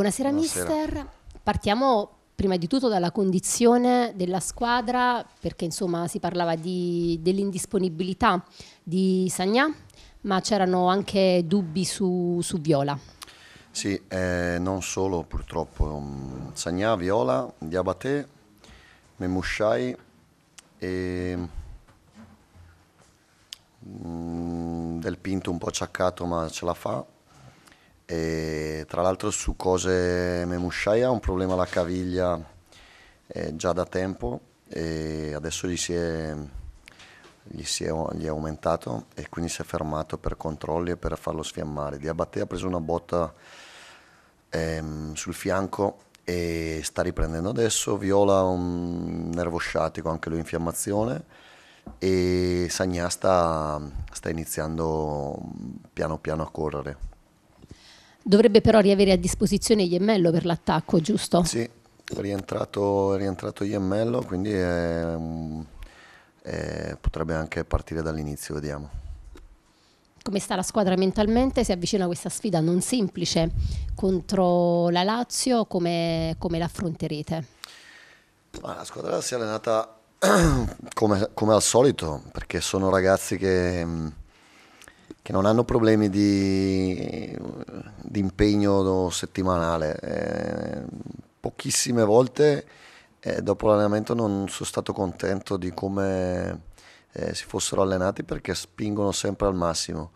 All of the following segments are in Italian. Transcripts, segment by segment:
Buonasera, Buonasera. mister. Partiamo prima di tutto dalla condizione della squadra, perché insomma si parlava di, dell'indisponibilità di Sagnà, ma c'erano anche dubbi su, su Viola. Sì, eh, non solo purtroppo. Mm, Sagnà, Viola, Diabaté, Memushai e um, Del Pinto un po' acciaccato ma ce la fa. E tra l'altro su cose Memushai ha un problema alla caviglia eh, già da tempo e adesso gli si, è, gli si è, gli è, aumentato e quindi si è fermato per controlli e per farlo sfiammare. Diabate ha preso una botta ehm, sul fianco e sta riprendendo adesso, Viola un nervo sciatico, anche lui infiammazione e Sagnasta sta iniziando piano piano a correre. Dovrebbe però riavere a disposizione Iemmello per l'attacco, giusto? Sì, è rientrato, è rientrato Iemmello, quindi è, è, potrebbe anche partire dall'inizio, vediamo. Come sta la squadra mentalmente? Si avvicina a questa sfida non semplice contro la Lazio, come, come l'affronterete? la squadra si è allenata come, come, al solito, perché sono ragazzi che mm, che non hanno problemi di, di impegno settimanale. Eh, pochissime volte eh, dopo l'allenamento non sono stato contento di come eh, si fossero allenati perché spingono sempre al massimo.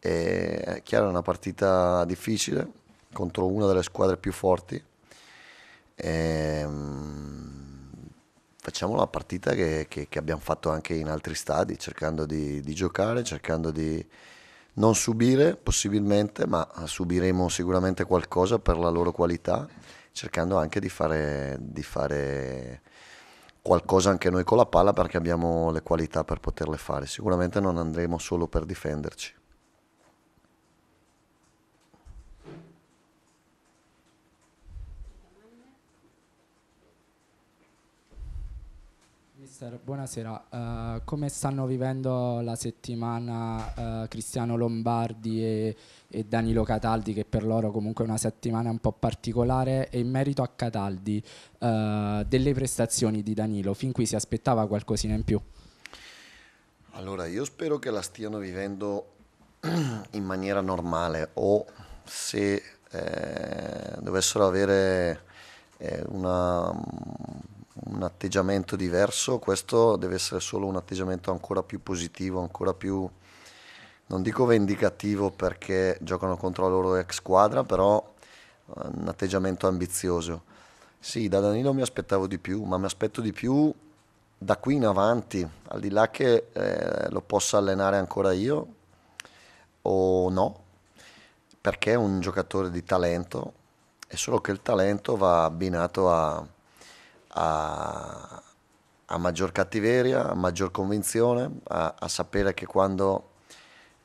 E, eh, è chiaro, è una partita difficile contro una delle squadre più forti. E, ehm, facciamo la partita che, che, che, abbiamo fatto anche in altri stadi, cercando di, di giocare, cercando di, non subire possibilmente, ma subiremo sicuramente qualcosa per la loro qualità, cercando anche di fare, di fare qualcosa anche noi con la palla perché abbiamo le qualità per poterle fare. Sicuramente non andremo solo per difenderci. Mister, buonasera. Uh, come stanno vivendo la settimana uh, Cristiano Lombardi e, e, Danilo Cataldi, che per loro comunque è una settimana un po' particolare? E in merito a Cataldi, uh, delle prestazioni di Danilo, fin qui si aspettava qualcosina in più? Allora, io spero che la stiano vivendo in maniera normale o se eh, dovessero avere eh, una un atteggiamento diverso, questo deve essere solo un atteggiamento ancora più positivo, ancora più, non dico vendicativo perché giocano contro la loro ex squadra, però eh, un atteggiamento ambizioso. Sì, da Danilo mi aspettavo di più, ma mi aspetto di più da qui in avanti, al di là che eh, lo possa allenare ancora io o no, perché è un giocatore di talento, è solo che il talento va abbinato a a, a maggior cattiveria, a maggior convinzione, a, a sapere che quando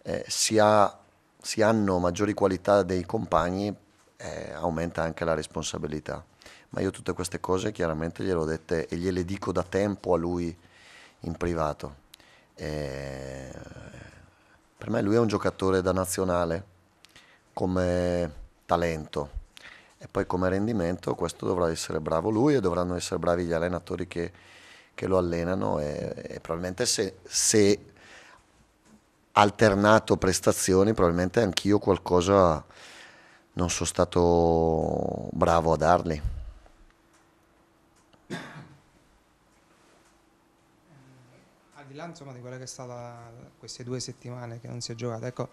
eh, si, ha, si, hanno maggiori qualità dei compagni eh, aumenta anche la responsabilità. Ma io tutte queste cose chiaramente gliele ho dette e gliele dico da tempo a lui in privato. E eh, per me lui è un giocatore da nazionale come talento e poi come rendimento questo dovrà essere bravo lui e dovranno essere bravi gli allenatori che, che lo allenano e, e probabilmente se, se, alternato prestazioni probabilmente anch'io qualcosa non sono stato bravo a dargli. Al di là insomma, di quelle che è stata queste due settimane che non si è giocata, ecco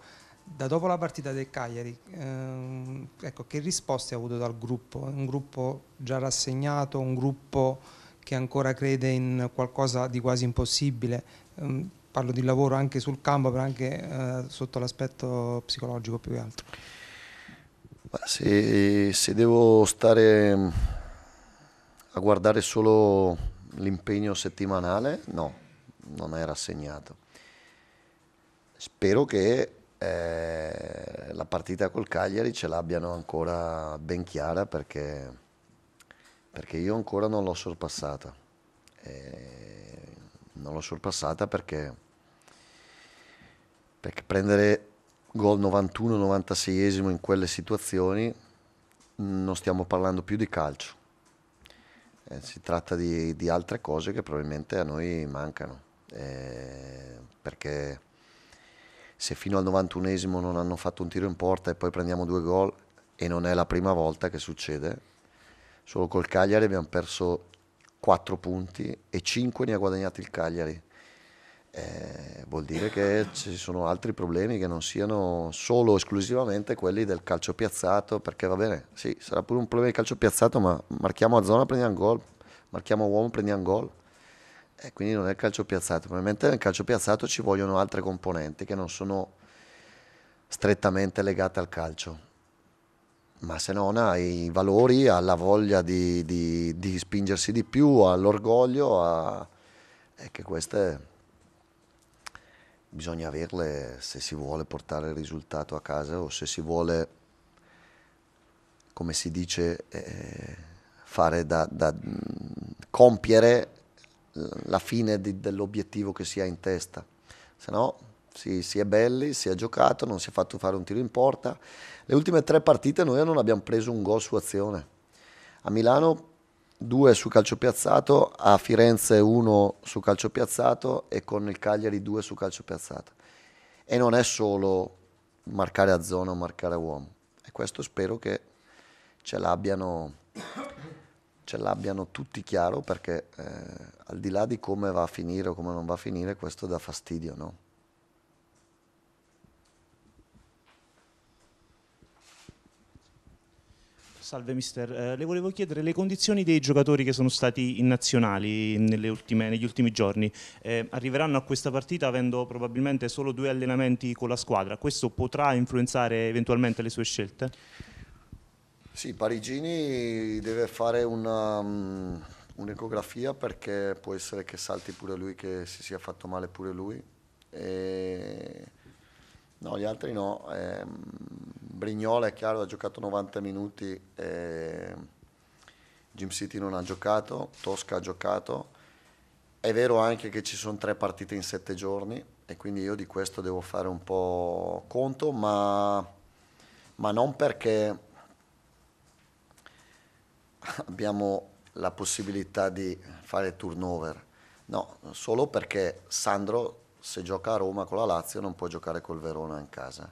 da dopo la partita del Cagliari, ehm, ecco, che risposte ha avuto dal gruppo? Un gruppo già rassegnato, un gruppo che ancora crede in qualcosa di quasi impossibile? Ehm, parlo di lavoro anche sul campo, però anche eh, sotto l'aspetto psicologico più che altro. Se, se devo stare mm, a guardare solo l'impegno settimanale, no, non è rassegnato. Spero che eh, la partita col Cagliari ce l'abbiano ancora ben chiara perché, perché io ancora non l'ho sorpassata. Eh, non l'ho sorpassata perché, perché prendere gol 91 96 in quelle situazioni non stiamo parlando più di calcio. Eh, si tratta di, di, altre cose che probabilmente a noi mancano. Eh, perché se fino al 91esimo non hanno fatto un tiro in porta e poi prendiamo due gol e non è la prima volta che succede, solo col Cagliari abbiamo perso 4 punti e 5 ne ha guadagnati il Cagliari. Eh, vuol dire che ci sono altri problemi che non siano solo esclusivamente quelli del calcio piazzato, perché va bene, sì, sarà pure un problema di calcio piazzato, ma marchiamo a zona, prendiamo gol, marchiamo uomo, prendiamo gol. E quindi non è il calcio piazzato. Probabilmente nel calcio piazzato ci vogliono altre componenti che non sono strettamente legate al calcio. Ma se non hai i valori, la voglia di, di, di spingersi di più, all'orgoglio, a... è che queste bisogna averle se si vuole portare il risultato a casa o se si vuole, come si dice, eh, fare da, da compiere la fine di, dell'obiettivo che si ha in testa, se no si, si, è belli, si è giocato, non si è fatto fare un tiro in porta. Le ultime tre partite noi non abbiamo preso un gol su azione. A Milano due su calcio piazzato, a Firenze uno su calcio piazzato e con il Cagliari due su calcio piazzato. E non è solo marcare a zona o marcare a uomo. E questo spero che ce l'abbiano ce l'abbiano tutti chiaro perché eh, al di là di come va a finire o come non va a finire, questo dà fastidio, no? Salve mister, eh, le volevo chiedere le condizioni dei giocatori che sono stati in nazionali ultime, negli ultimi giorni. Eh, arriveranno a questa partita avendo probabilmente solo due allenamenti con la squadra, questo potrà influenzare eventualmente le sue scelte? Sì, Parigini deve fare una, um, un'ecografia perché può essere che salti pure lui, che si sia fatto male pure lui. E... No, gli altri no. Eh, Brignola è chiaro, ha giocato 90 minuti, e... Jim City non ha giocato, Tosca ha giocato. È vero anche che ci sono tre partite in sette giorni e quindi io di questo devo fare un po' conto, ma, ma non perché abbiamo la possibilità di fare turnover. No, solo perché Sandro se gioca a Roma con la Lazio non può giocare col Verona in casa.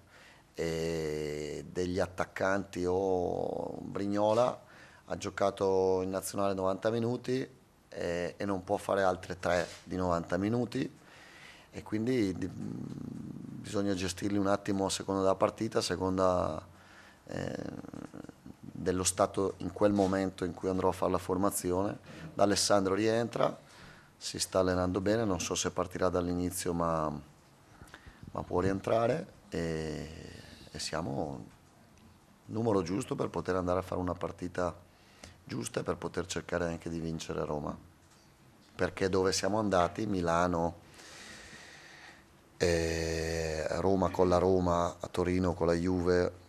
E degli attaccanti o oh, Brignola ha giocato in nazionale 90 minuti e, e, non può fare altre 3 di 90 minuti e quindi di, bisogna gestirli un attimo a seconda della partita, a seconda eh, dello stato in quel momento in cui andrò a fare la formazione. D'Alessandro rientra, si sta allenando bene, non so se partirà dall'inizio ma, ma, può rientrare e, e siamo numero giusto per poter andare a fare una partita giusta e per poter cercare anche di vincere Roma. Perché dove siamo andati, Milano, eh, Roma con la Roma, a Torino con la Juve,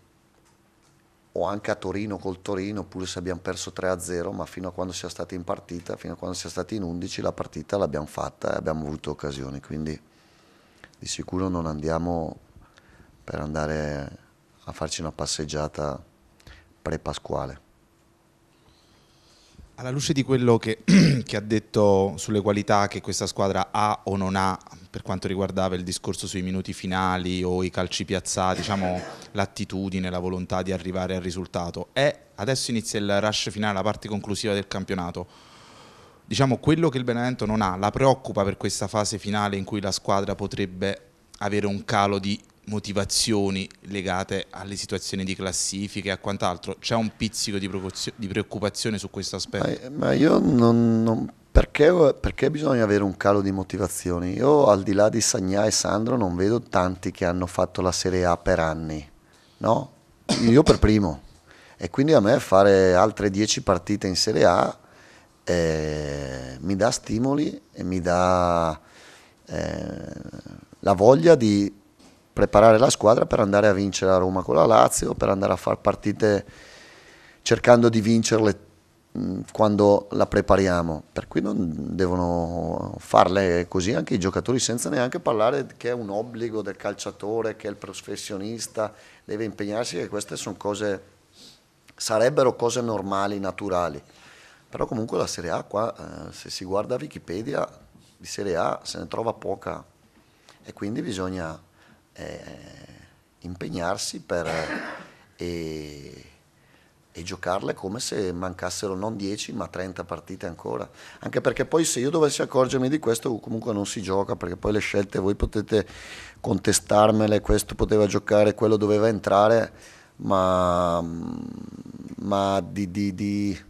o anche a Torino col Torino, pure se abbiamo perso 3-0, ma fino a quando sia stati in partita, fino a quando sia stati in 11, la partita l'abbiamo fatta e abbiamo avuto occasioni, quindi di sicuro non andiamo per andare a farci una passeggiata pre-pasquale. Alla luce di quello che, che, ha detto sulle qualità che questa squadra ha o non ha per quanto riguardava il discorso sui minuti finali o i calci piazzati, diciamo, l'attitudine, la volontà di arrivare al risultato, è, adesso inizia il rush finale, la parte conclusiva del campionato. Diciamo quello che il Benevento non ha, la preoccupa per questa fase finale in cui la squadra potrebbe avere un calo di motivazioni legate alle situazioni di classifiche e a quant'altro? C'è un pizzico di preoccupazione su questo aspetto? Ma, eh, ma io non, non perché, perché, bisogna avere un calo di motivazioni? Io al di là di Sagnà e Sandro non vedo tanti che hanno fatto la Serie A per anni, no? Io per primo. E quindi a me fare altre 10 partite in Serie A eh, mi dà stimoli e mi dà eh, la voglia di preparare la squadra per andare a vincere a Roma con la Lazio, per andare a far partite cercando di vincerle quando la prepariamo, per cui non devono farle così anche i giocatori senza neanche parlare che è un obbligo del calciatore, che il professionista deve impegnarsi, che queste sono cose, sarebbero cose normali, naturali. Però comunque la Serie A qua, eh, se si guarda Wikipedia, di Serie A se ne trova poca e quindi bisogna eh, impegnarsi per, eh, e, e, giocarle come se mancassero non 10 ma 30 partite ancora. Anche perché poi se io dovessi accorgermi di questo comunque non si gioca perché poi le scelte voi potete contestarmele, questo poteva giocare, quello doveva entrare, ma, ma di, di, di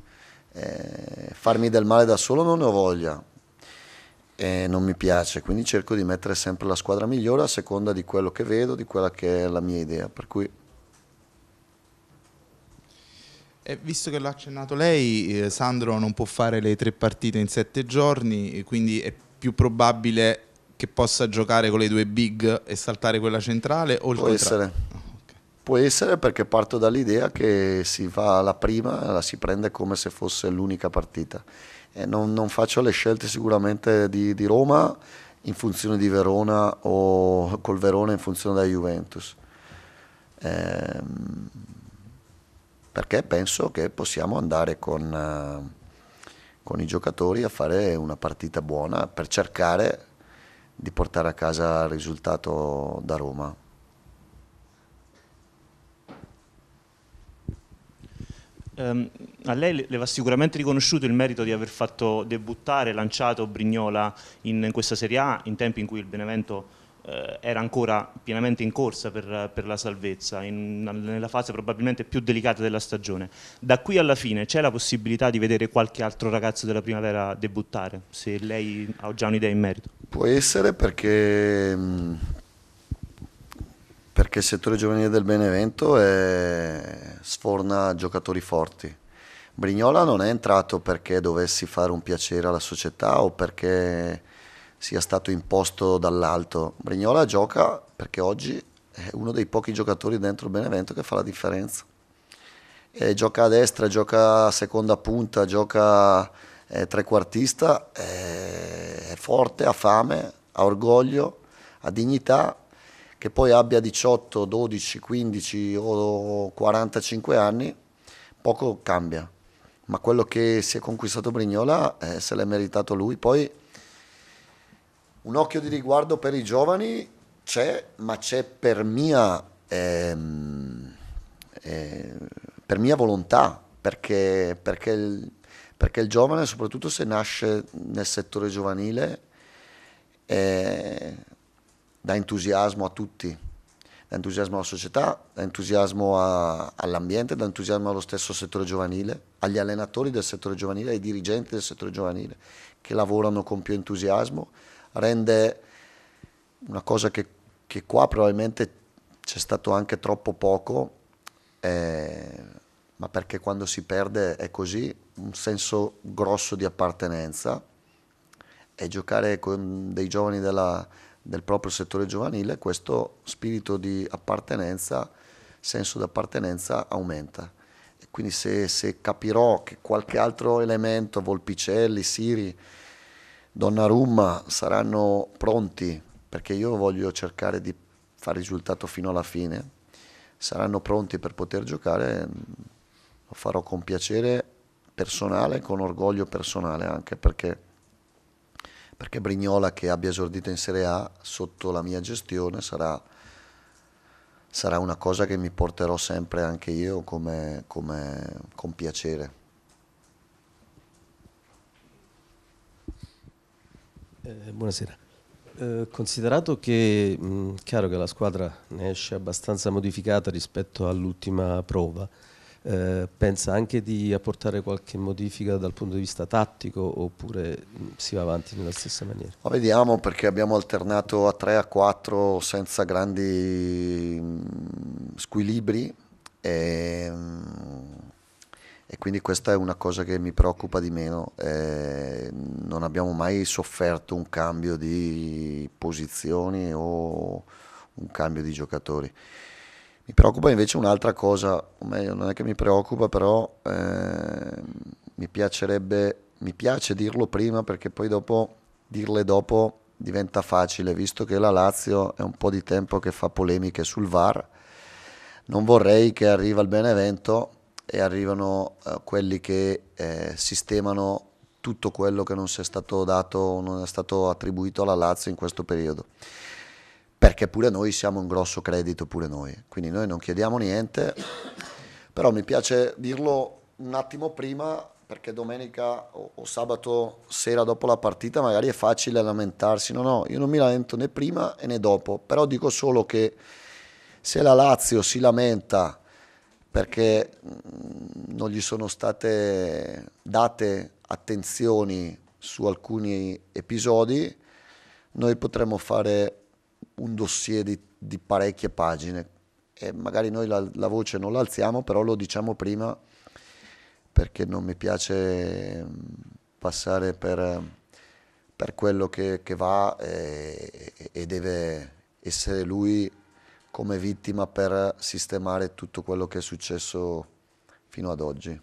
eh, farmi del male da solo non ne ho voglia e non mi piace, quindi cerco di mettere sempre la squadra migliore a seconda di quello che vedo, di quella che è la mia idea, per cui e visto che l'ha accennato lei, eh, Sandro non può fare le tre partite in sette giorni, quindi è più probabile che possa giocare con le due big e saltare quella centrale o il può essere. Oh, okay. può essere perché parto dall'idea che si va alla prima, la si prende come se fosse l'unica partita. Eh, non, non, faccio le scelte sicuramente di, di, Roma in funzione di Verona o col Verona in funzione della Juventus. Eh, perché penso che possiamo andare con, eh, con i giocatori a fare una partita buona per cercare di portare a casa il risultato da Roma. ehm, a lei le va sicuramente riconosciuto il merito di aver fatto debuttare, lanciato Brignola in, in questa Serie A in tempi in cui il Benevento eh, era ancora pienamente in corsa per, per la salvezza, in, nella fase probabilmente più delicata della stagione. Da qui alla fine c'è la possibilità di vedere qualche altro ragazzo della primavera debuttare, se lei ha già un'idea in merito? Può essere perché perché il settore giovanile del Benevento è... Eh, sforna giocatori forti. Brignola non è entrato perché dovessi fare un piacere alla società o perché sia stato imposto dall'alto. Brignola gioca perché oggi è uno dei pochi giocatori dentro il Benevento che fa la differenza. E gioca a destra, gioca a seconda punta, gioca eh, trequartista, eh, è forte, ha fame, ha orgoglio, ha dignità che poi abbia 18, 12, 15 o 45 anni, poco cambia. Ma quello che si è conquistato Brignola eh, se l'è meritato lui. Poi un occhio di riguardo per i giovani c'è, ma c'è per mia, ehm, eh, per mia volontà, perché, perché, il, perché il giovane, soprattutto se nasce nel settore giovanile, eh, dà entusiasmo a tutti, dà entusiasmo alla società, dà entusiasmo a, all'ambiente, dà entusiasmo allo stesso settore giovanile, agli allenatori del settore giovanile, ai dirigenti del settore giovanile che lavorano con più entusiasmo, rende una cosa che, che qua probabilmente c'è stato anche troppo poco, eh, ma perché quando si perde è così, un senso grosso di appartenenza e giocare con dei giovani della del proprio settore giovanile, questo spirito di appartenenza, senso di appartenenza aumenta. E quindi se, se, capirò che qualche altro elemento, Volpicelli, Siri, Donnarumma saranno pronti, perché io voglio cercare di fare risultato fino alla fine, saranno pronti per poter giocare, lo farò con piacere personale, con orgoglio personale anche perché perché Brignola che abbia esordito in Serie A sotto la mia gestione sarà, sarà una cosa che mi porterò sempre anche io come, come, con piacere. Eh, buonasera. Eh, considerato che mh, chiaro che la squadra ne esce abbastanza modificata rispetto all'ultima prova, eh, pensa anche di apportare qualche modifica dal punto di vista tattico oppure mm, si va avanti nella stessa maniera? Ma vediamo perché abbiamo alternato a 3 a 4 senza grandi mm, squilibri e, mm, e quindi questa è una cosa che mi preoccupa di meno. Eh, non abbiamo mai sofferto un cambio di posizioni o un cambio di giocatori. Mi preoccupa invece un'altra cosa, o meglio, non è che mi preoccupa, però eh, mi piacerebbe, mi piace dirlo prima perché poi dopo, dirle dopo diventa facile, visto che la Lazio è un po' di tempo che fa polemiche sul VAR. Non vorrei che arriva il Benevento e arrivano eh, quelli che eh, sistemano tutto quello che non si è stato dato o non è stato attribuito alla Lazio in questo periodo perché pure noi siamo un grosso credito, pure noi. Quindi noi non chiediamo niente, però mi piace dirlo un attimo prima perché domenica o, o sabato sera dopo la partita magari è facile lamentarsi, no no, io non mi lamento né prima né dopo, però dico solo che se la Lazio si lamenta perché mm, non gli sono state date attenzioni su alcuni episodi, noi potremmo fare un dossier di, di parecchie pagine e magari noi la, la, voce non l'alziamo però lo diciamo prima perché non mi piace mm, passare per, per quello che, che va e, e deve essere lui come vittima per sistemare tutto quello che è successo fino ad oggi.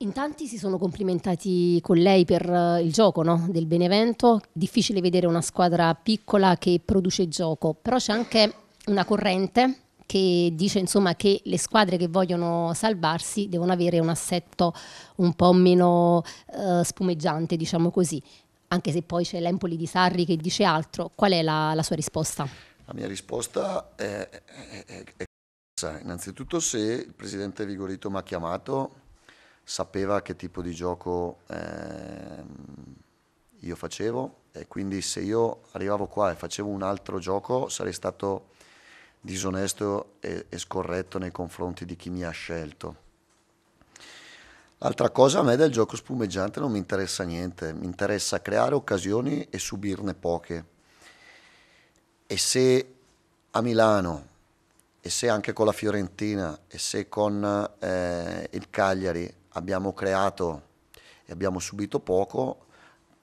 In tanti si sono complimentati con lei per eh, il gioco no? del Benevento, difficile vedere una squadra piccola che produce gioco, però c'è anche una corrente che dice insomma, che le squadre che vogliono salvarsi devono avere un assetto un po' meno eh, spumeggiante, diciamo così, anche se poi c'è l'Empoli di Sarri che dice altro. Qual è la, la sua risposta? La mia risposta è, è, è, è... Innanzitutto se il presidente Vigorito mi ha chiamato sapeva che tipo di gioco eh, io facevo e quindi se io arrivavo qua e facevo un altro gioco sarei stato disonesto e, e scorretto nei confronti di chi mi ha scelto. Altra cosa, a me del gioco spumeggiante non mi interessa niente, mi interessa creare occasioni e subirne poche. E se a Milano, e se anche con la Fiorentina, e se con eh, il Cagliari abbiamo creato e abbiamo subito poco,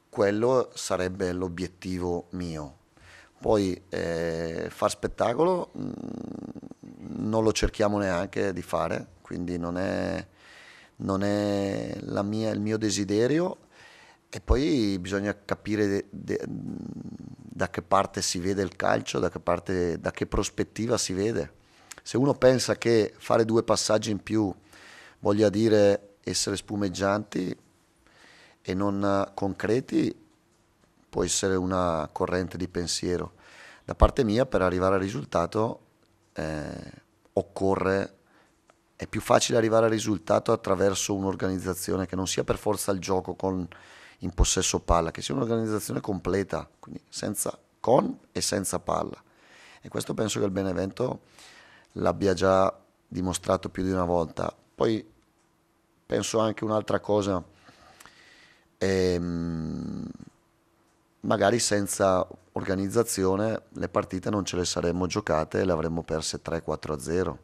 quello sarebbe l'obiettivo mio. Poi eh, far spettacolo mh, mm, non lo cerchiamo neanche di fare, quindi non è, non è mia, il mio desiderio e poi bisogna capire de, de, mm, da che parte si vede il calcio, da che, parte, da che prospettiva si vede. Se uno pensa che fare due passaggi in più voglia dire essere spumeggianti e non eh, concreti può essere una corrente di pensiero. Da parte mia, per arrivare al risultato, eh, occorre, è più facile arrivare al risultato attraverso un'organizzazione che non sia per forza il gioco con, in possesso palla, che sia un'organizzazione completa, quindi senza con e senza palla. E questo penso che il Benevento l'abbia già dimostrato più di una volta. Poi Penso anche un'altra cosa, ehm, magari senza organizzazione le partite non ce le saremmo giocate e le avremmo perse 3-4-0.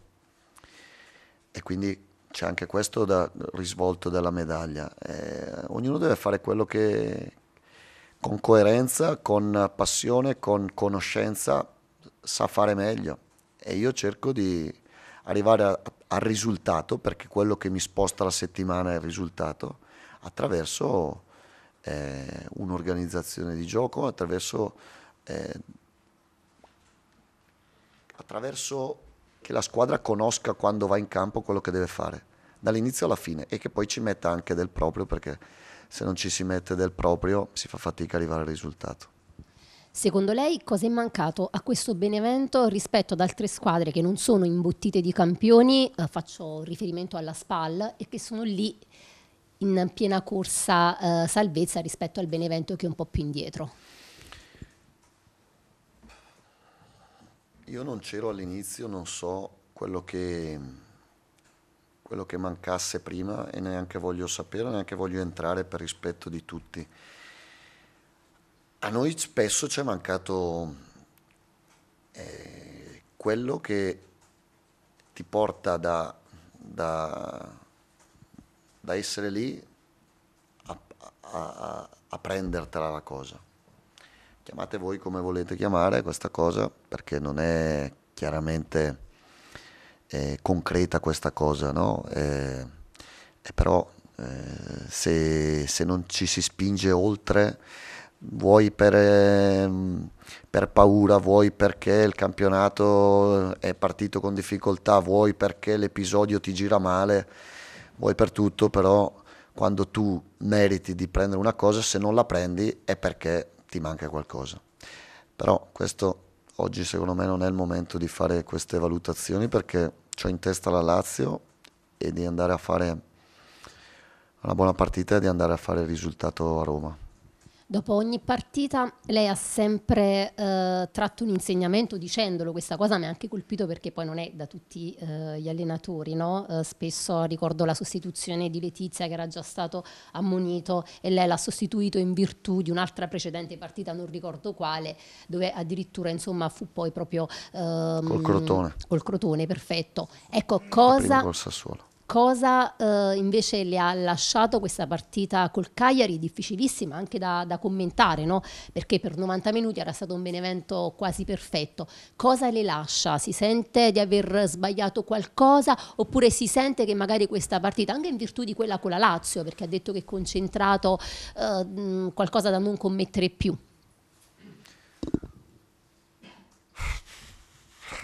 E quindi c'è anche questo da, risvolto della medaglia. Eh, ognuno deve fare quello che con coerenza, con passione, con conoscenza sa fare meglio. E io cerco di arrivare a, al risultato, perché quello che mi sposta la settimana è il risultato, attraverso eh, un'organizzazione di gioco, attraverso, eh, attraverso che la squadra conosca quando va in campo quello che deve fare, dall'inizio alla fine, e che poi ci metta anche del proprio, perché se non ci si mette del proprio si fa fatica ad arrivare al risultato. Secondo lei cosa è mancato a questo Benevento rispetto ad altre squadre che non sono imbottite di campioni, eh, faccio riferimento alla SPAL, e che sono lì in piena corsa eh, salvezza rispetto al Benevento che è un po' più indietro? Io non c'ero all'inizio, non so quello che, quello che mancasse prima e neanche voglio sapere, neanche voglio entrare per rispetto di tutti. A noi spesso ci è mancato eh, quello che ti porta da, da, da essere lì a, a, a prendertela la cosa. Chiamate voi come volete chiamare questa cosa perché non è chiaramente eh, concreta questa cosa, no? Eh, eh però eh, se, se non ci si spinge oltre vuoi per, ehm, per, paura, vuoi perché il campionato è partito con difficoltà, vuoi perché l'episodio ti gira male, vuoi per tutto, però quando tu meriti di prendere una cosa, se non la prendi è perché ti manca qualcosa. Però questo oggi secondo me non è il momento di fare queste valutazioni perché ho in testa la Lazio e di andare a fare una buona partita e di andare a fare il risultato a Roma. Dopo ogni partita lei ha sempre eh, tratto un insegnamento dicendolo, questa cosa mi ha anche colpito perché poi non è da tutti eh, gli allenatori, no? eh, spesso ricordo la sostituzione di Letizia che era già stato ammonito e lei l'ha sostituito in virtù di un'altra precedente partita, non ricordo quale, dove addirittura insomma fu poi proprio... Ehm, col crotone. Col crotone, perfetto. Ecco cosa... Col Sassuolo Cosa eh, invece le ha lasciato questa partita col Cagliari, difficilissima anche da, da commentare, no? perché per 90 minuti era stato un Benevento quasi perfetto. Cosa le lascia? Si sente di aver sbagliato qualcosa oppure si sente che magari questa partita, anche in virtù di quella con la Lazio, perché ha detto che è concentrato eh, qualcosa da non commettere più?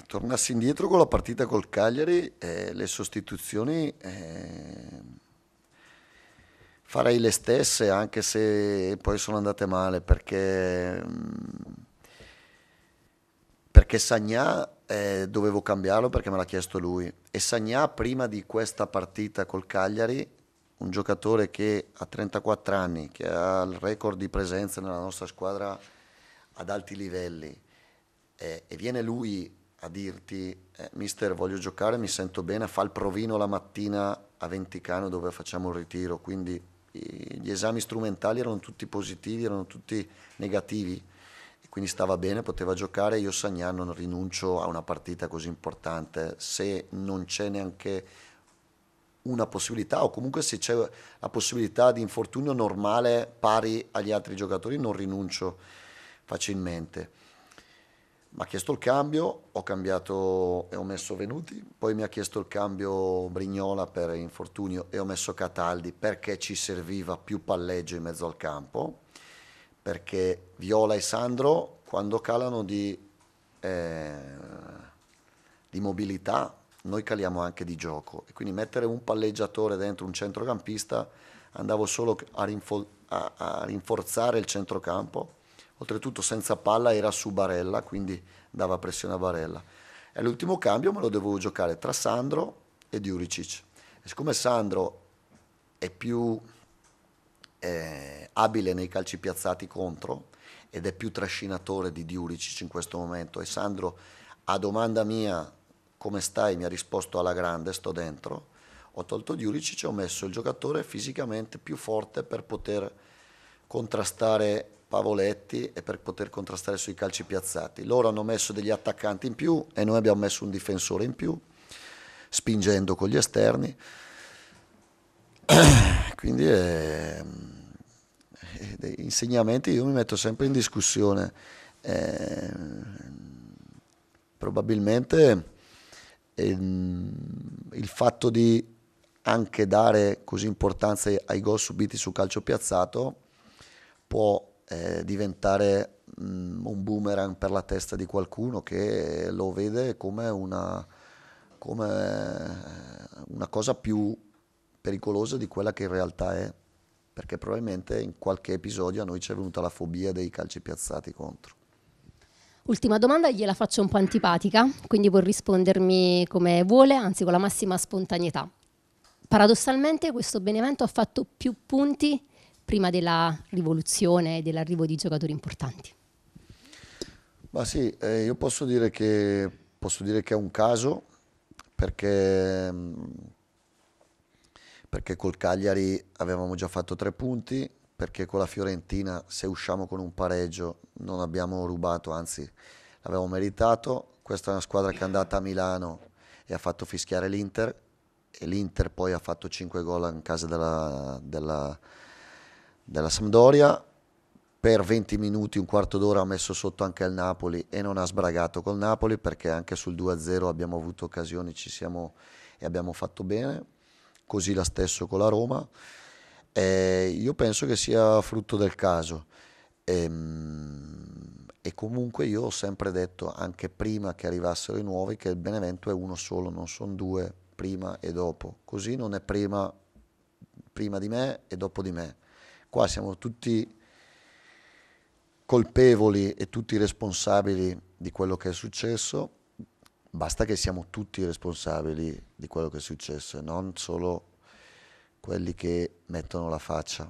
tornassi indietro con la partita col Cagliari, eh, le sostituzioni eh, farei le stesse anche se poi sono andate male perché, mm, perché Sagnà eh, dovevo cambiarlo perché me l'ha chiesto lui e Sagnà prima di questa partita col Cagliari un giocatore che ha 34 anni, che ha il record di presenza nella nostra squadra ad alti livelli eh, e viene lui a dirti eh, mister voglio giocare, mi sento bene, fa il provino la mattina a Venticano dove facciamo il ritiro, quindi i, gli esami strumentali erano tutti positivi, erano tutti negativi, e quindi stava bene, poteva giocare, io Sagnano non rinuncio a una partita così importante, se non c'è neanche una possibilità o comunque se c'è la possibilità di infortunio normale pari agli altri giocatori non rinuncio facilmente mi ha chiesto il cambio, ho cambiato e ho messo Venuti, poi mi ha chiesto il cambio Brignola per infortunio e ho messo Cataldi perché ci serviva più palleggio in mezzo al campo, perché Viola e Sandro quando calano di, eh, di mobilità noi caliamo anche di gioco e quindi mettere un palleggiatore dentro un centrocampista andavo solo a, rinfo- a, a rinforzare il centrocampo oltretutto senza palla era su Barella, quindi dava pressione a Barella. E l'ultimo cambio me lo dovevo giocare tra Sandro e Diuricic. E siccome Sandro è più eh, abile nei calci piazzati contro ed è più trascinatore di Diuricic in questo momento, e Sandro a domanda mia come stai mi ha risposto alla grande, sto dentro, ho tolto Diuricic e ho messo il giocatore fisicamente più forte per poter contrastare Pavoletti e per poter contrastare sui calci piazzati. Loro hanno messo degli attaccanti in più e noi abbiamo messo un difensore in più, spingendo con gli esterni. Quindi ehm, eh, insegnamenti io mi metto sempre in discussione. Eh, probabilmente eh, il fatto di anche dare così importanza ai gol subiti su calcio piazzato può eh, diventare mh, mm, un boomerang per la testa di qualcuno che lo vede come una, come una cosa più pericolosa di quella che in realtà è, perché probabilmente in qualche episodio a noi c'è venuta la fobia dei calci piazzati contro. Ultima domanda gliela faccio un po' antipatica, quindi può rispondermi come vuole, anzi con la massima spontaneità. Paradossalmente questo Benevento ha fatto più punti prima della rivoluzione e dell'arrivo di giocatori importanti. Ma sì, eh, io posso dire, che, posso dire, che, è un caso perché, mm, perché col Cagliari avevamo già fatto tre punti, perché con la Fiorentina se usciamo con un pareggio non abbiamo rubato, anzi l'avevamo meritato. Questa è una squadra che è andata a Milano e ha fatto fischiare l'Inter e l'Inter poi ha fatto 5 gol in casa della, della della Sampdoria, per 20 minuti, un quarto d'ora ha messo sotto anche il Napoli e non ha sbragato col Napoli perché anche sul 2-0 abbiamo avuto occasioni ci siamo, e abbiamo fatto bene, così la stesso con la Roma. Eh, io penso che sia frutto del caso. E, ehm, e comunque io ho sempre detto, anche prima che arrivassero i nuovi, che il Benevento è uno solo, non sono due, prima e dopo. Così non è prima, prima di me e dopo di me qua siamo tutti colpevoli e tutti responsabili di quello che è successo, basta che siamo tutti responsabili di quello che è successo e non solo quelli che mettono la faccia.